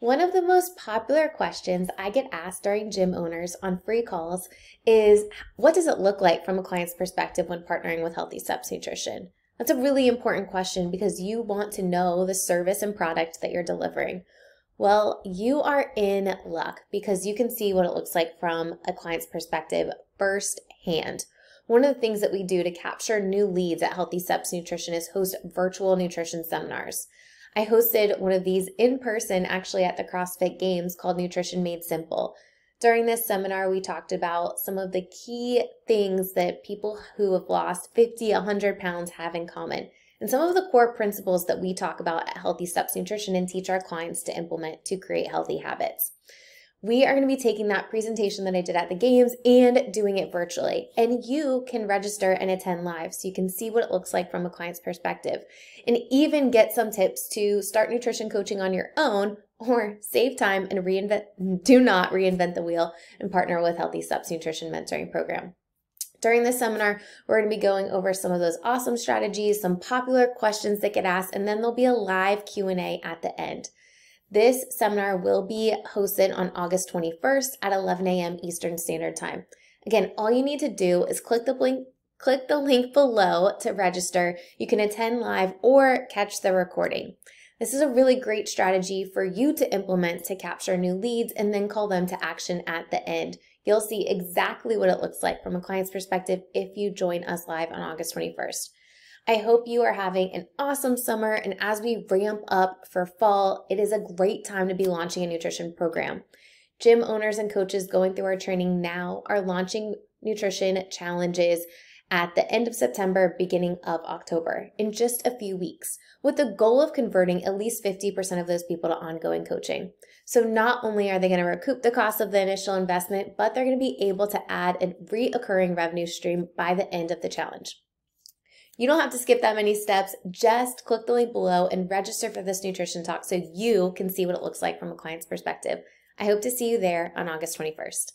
One of the most popular questions I get asked during gym owners on free calls is what does it look like from a client's perspective when partnering with Healthy Steps Nutrition? That's a really important question because you want to know the service and product that you're delivering. Well, you are in luck because you can see what it looks like from a client's perspective firsthand. One of the things that we do to capture new leads at Healthy Steps Nutrition is host virtual nutrition seminars. I hosted one of these in person actually at the CrossFit Games called Nutrition Made Simple. During this seminar, we talked about some of the key things that people who have lost 50, 100 pounds have in common, and some of the core principles that we talk about at Healthy Steps Nutrition and teach our clients to implement to create healthy habits we are going to be taking that presentation that I did at the games and doing it virtually. And you can register and attend live so you can see what it looks like from a client's perspective and even get some tips to start nutrition coaching on your own or save time and reinvent do not reinvent the wheel and partner with Healthy Steps Nutrition Mentoring Program. During this seminar, we're going to be going over some of those awesome strategies, some popular questions that get asked, and then there'll be a live Q&A at the end. This seminar will be hosted on August 21st at 11 a.m. Eastern Standard Time. Again, all you need to do is click the link click the link below to register. You can attend live or catch the recording. This is a really great strategy for you to implement to capture new leads and then call them to action at the end. You'll see exactly what it looks like from a client's perspective if you join us live on August 21st. I hope you are having an awesome summer. And as we ramp up for fall, it is a great time to be launching a nutrition program. Gym owners and coaches going through our training now are launching nutrition challenges at the end of September, beginning of October, in just a few weeks, with the goal of converting at least 50% of those people to ongoing coaching. So not only are they going to recoup the cost of the initial investment, but they're going to be able to add a reoccurring revenue stream by the end of the challenge. You don't have to skip that many steps. Just click the link below and register for this nutrition talk so you can see what it looks like from a client's perspective. I hope to see you there on August 21st.